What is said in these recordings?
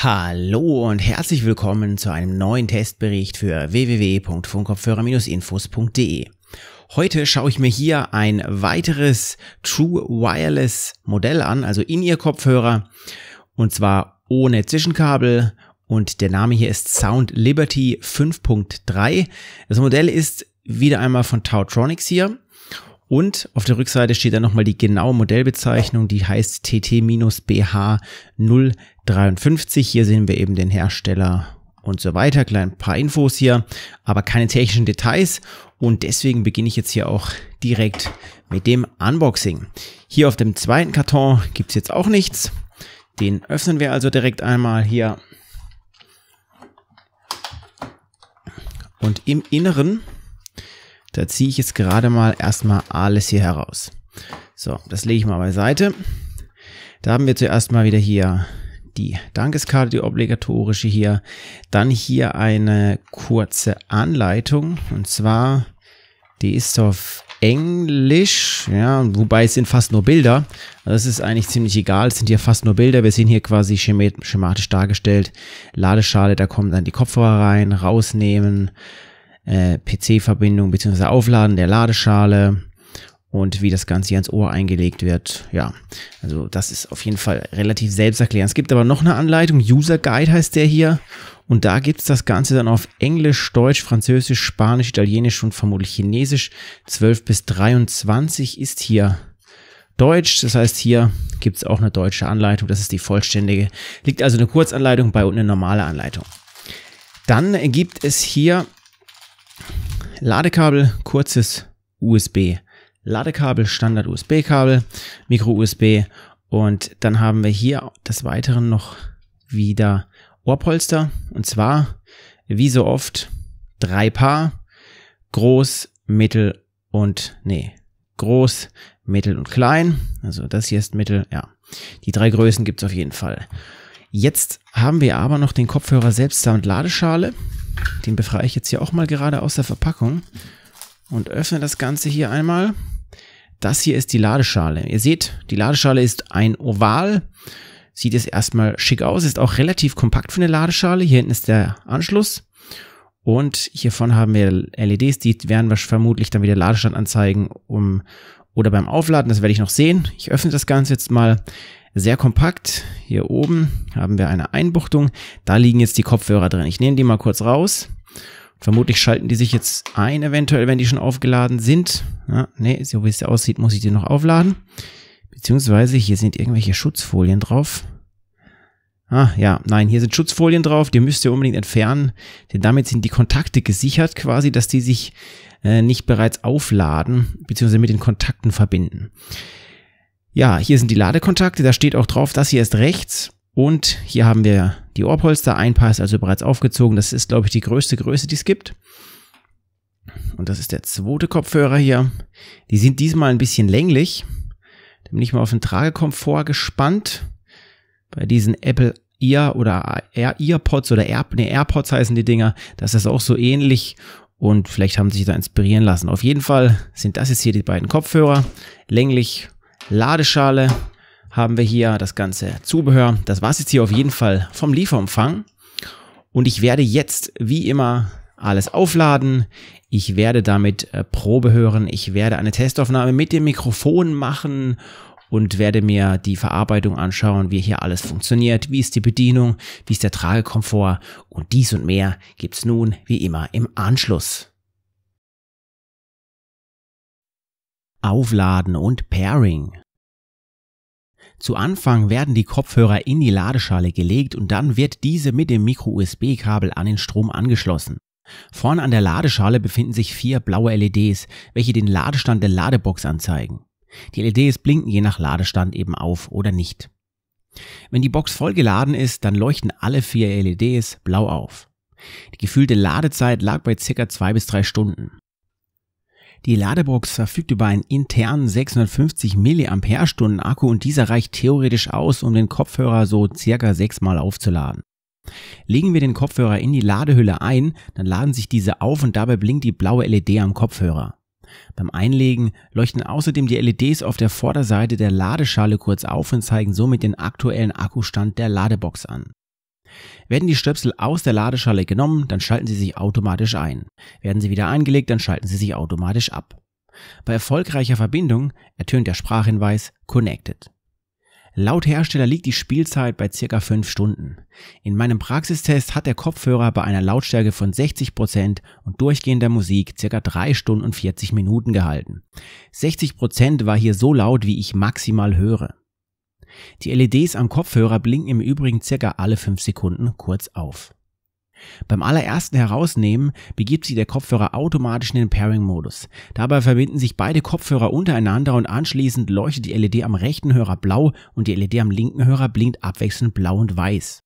Hallo und herzlich willkommen zu einem neuen Testbericht für www.funkkopfhörer-infos.de. Heute schaue ich mir hier ein weiteres True Wireless Modell an, also in ihr Kopfhörer, und zwar ohne Zwischenkabel und der Name hier ist Sound Liberty 5.3. Das Modell ist wieder einmal von Tautronics hier und auf der Rückseite steht dann nochmal die genaue Modellbezeichnung, die heißt TT-BH053. Hier sehen wir eben den Hersteller und so weiter. Klein paar Infos hier, aber keine technischen Details. Und deswegen beginne ich jetzt hier auch direkt mit dem Unboxing. Hier auf dem zweiten Karton gibt es jetzt auch nichts. Den öffnen wir also direkt einmal hier. Und im Inneren da ziehe ich jetzt gerade mal erstmal alles hier heraus. So, das lege ich mal beiseite. Da haben wir zuerst mal wieder hier die Dankeskarte, die obligatorische hier. Dann hier eine kurze Anleitung. Und zwar, die ist auf Englisch, ja, wobei es sind fast nur Bilder. Also das ist eigentlich ziemlich egal, es sind hier fast nur Bilder. Wir sehen hier quasi schematisch dargestellt. Ladeschale, da kommen dann die Kopfhörer rein, rausnehmen, äh, PC-Verbindung bzw. Aufladen der Ladeschale und wie das Ganze hier ans Ohr eingelegt wird. Ja, also das ist auf jeden Fall relativ selbsterklärend. Es gibt aber noch eine Anleitung, User Guide heißt der hier. Und da gibt's das Ganze dann auf Englisch, Deutsch, Französisch, Spanisch, Italienisch und vermutlich Chinesisch. 12 bis 23 ist hier Deutsch. Das heißt, hier gibt's auch eine deutsche Anleitung. Das ist die vollständige. Liegt also eine Kurzanleitung bei und eine normale Anleitung. Dann gibt es hier Ladekabel, kurzes USB. Ladekabel, Standard USB-Kabel, Micro USB und dann haben wir hier des Weiteren noch wieder Ohrpolster und zwar wie so oft drei Paar, groß, mittel und nee, groß, mittel und klein. Also das hier ist mittel, ja. Die drei Größen gibt es auf jeden Fall. Jetzt haben wir aber noch den Kopfhörer selbst samt Ladeschale. Den befreie ich jetzt hier auch mal gerade aus der Verpackung und öffne das Ganze hier einmal. Das hier ist die Ladeschale. Ihr seht, die Ladeschale ist ein Oval. Sieht es erstmal schick aus, ist auch relativ kompakt für eine Ladeschale. Hier hinten ist der Anschluss. Und hiervon haben wir LEDs, die werden wir vermutlich dann wieder Ladestand anzeigen um, oder beim Aufladen. Das werde ich noch sehen. Ich öffne das Ganze jetzt mal sehr kompakt. Hier oben haben wir eine Einbuchtung. Da liegen jetzt die Kopfhörer drin. Ich nehme die mal kurz raus. Vermutlich schalten die sich jetzt ein, eventuell, wenn die schon aufgeladen sind. Ja, nee, so wie es aussieht, muss ich die noch aufladen. Beziehungsweise hier sind irgendwelche Schutzfolien drauf. Ah, ja, nein, hier sind Schutzfolien drauf, die müsst ihr unbedingt entfernen, denn damit sind die Kontakte gesichert quasi, dass die sich äh, nicht bereits aufladen, beziehungsweise mit den Kontakten verbinden. Ja, hier sind die Ladekontakte, da steht auch drauf, das hier ist rechts und hier haben wir die Ohrpolster, ein Paar ist also bereits aufgezogen, das ist glaube ich die größte Größe, die es gibt. Und das ist der zweite Kopfhörer hier. Die sind diesmal ein bisschen länglich, Da bin ich mal auf den Tragekomfort gespannt. Bei diesen Apple Ear oder Air Earpods oder Air, nee, AirPods heißen die Dinger, das ist auch so ähnlich und vielleicht haben sie sich da inspirieren lassen. Auf jeden Fall sind das jetzt hier die beiden Kopfhörer, länglich Ladeschale haben wir hier das ganze Zubehör. Das war es jetzt hier auf jeden Fall vom Lieferumfang. Und ich werde jetzt wie immer alles aufladen. Ich werde damit äh, Probe hören. Ich werde eine Testaufnahme mit dem Mikrofon machen und werde mir die Verarbeitung anschauen, wie hier alles funktioniert, wie ist die Bedienung, wie ist der Tragekomfort und dies und mehr gibt's nun wie immer im Anschluss. Aufladen und Pairing. Zu Anfang werden die Kopfhörer in die Ladeschale gelegt und dann wird diese mit dem Micro-USB-Kabel an den Strom angeschlossen. Vorne an der Ladeschale befinden sich vier blaue LEDs, welche den Ladestand der Ladebox anzeigen. Die LEDs blinken je nach Ladestand eben auf oder nicht. Wenn die Box voll geladen ist, dann leuchten alle vier LEDs blau auf. Die gefühlte Ladezeit lag bei circa zwei bis drei Stunden. Die Ladebox verfügt über einen internen 650 mAh Akku und dieser reicht theoretisch aus, um den Kopfhörer so circa sechsmal aufzuladen. Legen wir den Kopfhörer in die Ladehülle ein, dann laden sich diese auf und dabei blinkt die blaue LED am Kopfhörer. Beim Einlegen leuchten außerdem die LEDs auf der Vorderseite der Ladeschale kurz auf und zeigen somit den aktuellen Akkustand der Ladebox an. Werden die Stöpsel aus der Ladeschale genommen, dann schalten sie sich automatisch ein. Werden sie wieder eingelegt, dann schalten sie sich automatisch ab. Bei erfolgreicher Verbindung ertönt der Sprachhinweis Connected. Laut Hersteller liegt die Spielzeit bei circa 5 Stunden. In meinem Praxistest hat der Kopfhörer bei einer Lautstärke von 60% und durchgehender Musik circa 3 Stunden und 40 Minuten gehalten. 60% war hier so laut, wie ich maximal höre. Die LEDs am Kopfhörer blinken im Übrigen circa alle 5 Sekunden kurz auf. Beim allerersten Herausnehmen begibt sich der Kopfhörer automatisch in den Pairing-Modus. Dabei verbinden sich beide Kopfhörer untereinander und anschließend leuchtet die LED am rechten Hörer blau und die LED am linken Hörer blinkt abwechselnd blau und weiß.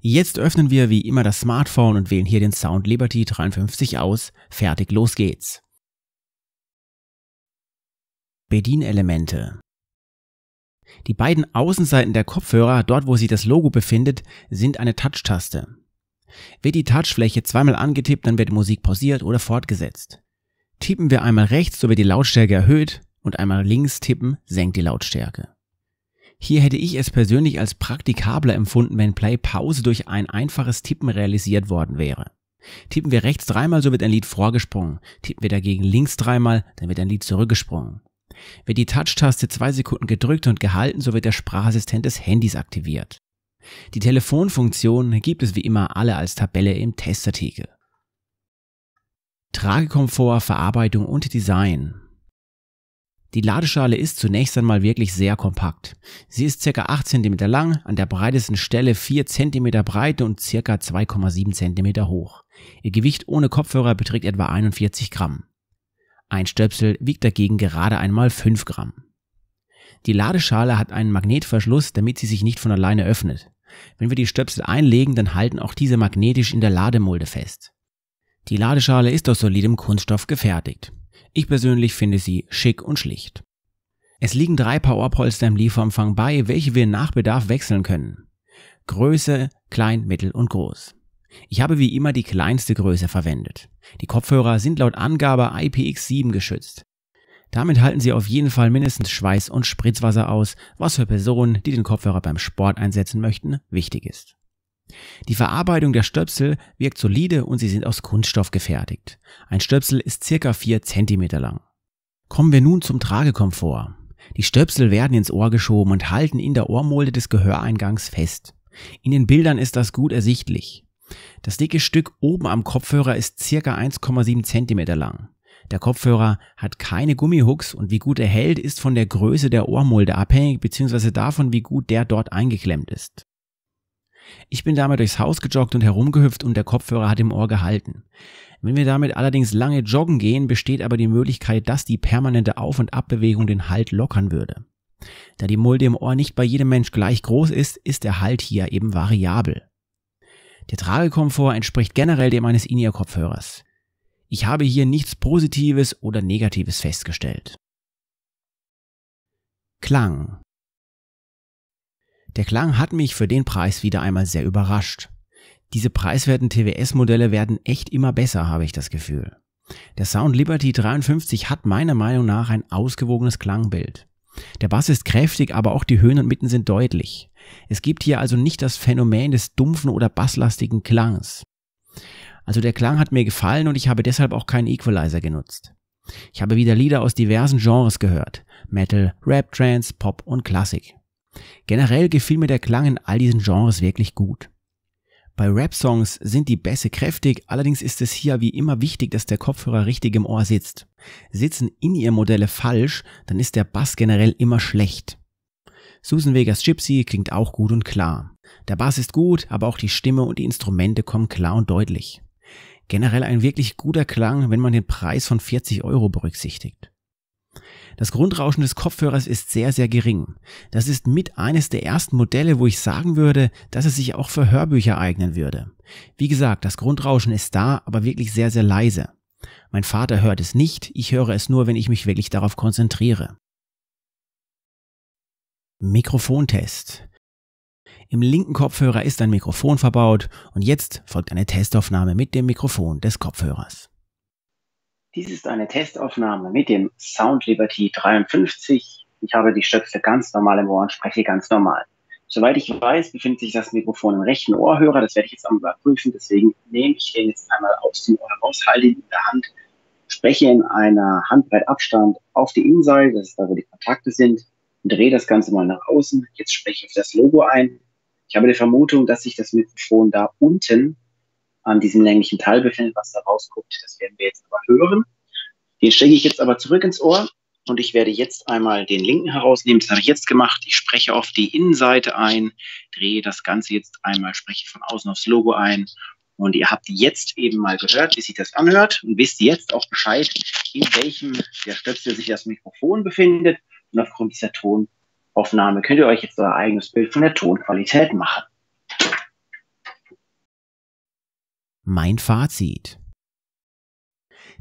Jetzt öffnen wir wie immer das Smartphone und wählen hier den Sound Liberty 53 aus. Fertig, los geht's. Bedienelemente die beiden Außenseiten der Kopfhörer, dort wo sich das Logo befindet, sind eine Touch-Taste. Wird die Touchfläche zweimal angetippt, dann wird Musik pausiert oder fortgesetzt. Tippen wir einmal rechts, so wird die Lautstärke erhöht und einmal links tippen, senkt die Lautstärke. Hier hätte ich es persönlich als praktikabler empfunden, wenn Play Pause durch ein einfaches Tippen realisiert worden wäre. Tippen wir rechts dreimal, so wird ein Lied vorgesprungen. Tippen wir dagegen links dreimal, dann wird ein Lied zurückgesprungen. Wird die Touch-Taste zwei Sekunden gedrückt und gehalten, so wird der Sprachassistent des Handys aktiviert. Die Telefonfunktion gibt es wie immer alle als Tabelle im Testartikel. Tragekomfort, Verarbeitung und Design. Die Ladeschale ist zunächst einmal wirklich sehr kompakt. Sie ist ca. 8 cm lang, an der breitesten Stelle 4 cm breit und ca. 2,7 cm hoch. Ihr Gewicht ohne Kopfhörer beträgt etwa 41 Gramm. Ein Stöpsel wiegt dagegen gerade einmal 5 Gramm. Die Ladeschale hat einen Magnetverschluss, damit sie sich nicht von alleine öffnet. Wenn wir die Stöpsel einlegen, dann halten auch diese magnetisch in der Lademulde fest. Die Ladeschale ist aus solidem Kunststoff gefertigt. Ich persönlich finde sie schick und schlicht. Es liegen drei Powerpolster im Lieferumfang bei, welche wir nach Bedarf wechseln können. Größe, klein, mittel und groß. Ich habe wie immer die kleinste Größe verwendet. Die Kopfhörer sind laut Angabe IPX7 geschützt. Damit halten sie auf jeden Fall mindestens Schweiß und Spritzwasser aus, was für Personen, die den Kopfhörer beim Sport einsetzen möchten, wichtig ist. Die Verarbeitung der Stöpsel wirkt solide und sie sind aus Kunststoff gefertigt. Ein Stöpsel ist ca. 4 cm lang. Kommen wir nun zum Tragekomfort. Die Stöpsel werden ins Ohr geschoben und halten in der Ohrmulde des Gehöreingangs fest. In den Bildern ist das gut ersichtlich. Das dicke Stück oben am Kopfhörer ist circa 1,7 cm lang. Der Kopfhörer hat keine Gummihooks und wie gut er hält, ist von der Größe der Ohrmulde abhängig bzw. davon, wie gut der dort eingeklemmt ist. Ich bin damit durchs Haus gejoggt und herumgehüpft und der Kopfhörer hat im Ohr gehalten. Wenn wir damit allerdings lange joggen gehen, besteht aber die Möglichkeit, dass die permanente Auf- und Abbewegung den Halt lockern würde. Da die Mulde im Ohr nicht bei jedem Mensch gleich groß ist, ist der Halt hier eben variabel. Der Tragekomfort entspricht generell dem eines In-Ear-Kopfhörers. Ich habe hier nichts Positives oder Negatives festgestellt. Klang. Der Klang hat mich für den Preis wieder einmal sehr überrascht. Diese preiswerten TWS-Modelle werden echt immer besser, habe ich das Gefühl. Der Sound Liberty 53 hat meiner Meinung nach ein ausgewogenes Klangbild. Der Bass ist kräftig, aber auch die Höhen und Mitten sind deutlich. Es gibt hier also nicht das Phänomen des dumpfen oder basslastigen Klangs. Also der Klang hat mir gefallen und ich habe deshalb auch keinen Equalizer genutzt. Ich habe wieder Lieder aus diversen Genres gehört. Metal, Rap, Trance, Pop und Klassik. Generell gefiel mir der Klang in all diesen Genres wirklich gut. Bei Rap-Songs sind die Bässe kräftig, allerdings ist es hier wie immer wichtig, dass der Kopfhörer richtig im Ohr sitzt. Sitzen in ihr modelle falsch, dann ist der Bass generell immer schlecht. Susan Vegas Gypsy klingt auch gut und klar. Der Bass ist gut, aber auch die Stimme und die Instrumente kommen klar und deutlich. Generell ein wirklich guter Klang, wenn man den Preis von 40 Euro berücksichtigt. Das Grundrauschen des Kopfhörers ist sehr, sehr gering. Das ist mit eines der ersten Modelle, wo ich sagen würde, dass es sich auch für Hörbücher eignen würde. Wie gesagt, das Grundrauschen ist da, aber wirklich sehr, sehr leise. Mein Vater hört es nicht, ich höre es nur, wenn ich mich wirklich darauf konzentriere. Mikrofontest. Im linken Kopfhörer ist ein Mikrofon verbaut und jetzt folgt eine Testaufnahme mit dem Mikrofon des Kopfhörers. Dies ist eine Testaufnahme mit dem Sound Liberty 53. Ich habe die Stöpsel ganz normal im Ohr und spreche ganz normal. Soweit ich weiß, befindet sich das Mikrofon im rechten Ohrhörer. Das werde ich jetzt einmal überprüfen. Deswegen nehme ich den jetzt einmal aus dem Ohr raus, halte ihn in der Hand, spreche in einer Handbreit Abstand auf die Innenseite, das ist da, wo die Kontakte sind, drehe das Ganze mal nach außen. Jetzt spreche ich das Logo ein. Ich habe die Vermutung, dass sich das Mikrofon da unten an diesem länglichen Teil befindet, was da rausguckt. Das werden wir jetzt aber hören. Den stecke ich jetzt aber zurück ins Ohr und ich werde jetzt einmal den linken herausnehmen. Das habe ich jetzt gemacht. Ich spreche auf die Innenseite ein, drehe das Ganze jetzt einmal, spreche von außen aufs Logo ein. Und ihr habt jetzt eben mal gehört, wie sich das anhört und wisst jetzt auch Bescheid, in welchem der Stöpsel sich das Mikrofon befindet und aufgrund dieser Tonaufnahme könnt ihr euch jetzt euer eigenes Bild von der Tonqualität machen. Mein Fazit.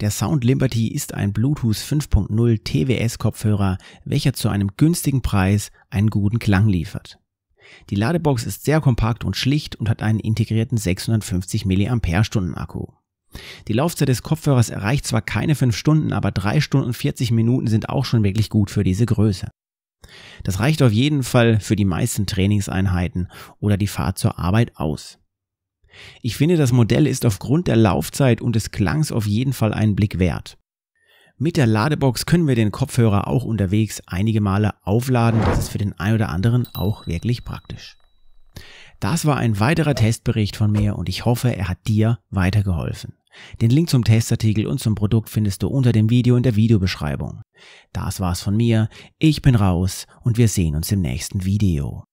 Der Sound Liberty ist ein Bluetooth 5.0 TWS Kopfhörer, welcher zu einem günstigen Preis einen guten Klang liefert. Die Ladebox ist sehr kompakt und schlicht und hat einen integrierten 650 mAh Akku. Die Laufzeit des Kopfhörers erreicht zwar keine 5 Stunden, aber 3 Stunden 40 Minuten sind auch schon wirklich gut für diese Größe. Das reicht auf jeden Fall für die meisten Trainingseinheiten oder die Fahrt zur Arbeit aus. Ich finde, das Modell ist aufgrund der Laufzeit und des Klangs auf jeden Fall einen Blick wert. Mit der Ladebox können wir den Kopfhörer auch unterwegs einige Male aufladen. Das ist für den ein oder anderen auch wirklich praktisch. Das war ein weiterer Testbericht von mir und ich hoffe, er hat dir weitergeholfen. Den Link zum Testartikel und zum Produkt findest du unter dem Video in der Videobeschreibung. Das war's von mir, ich bin raus und wir sehen uns im nächsten Video.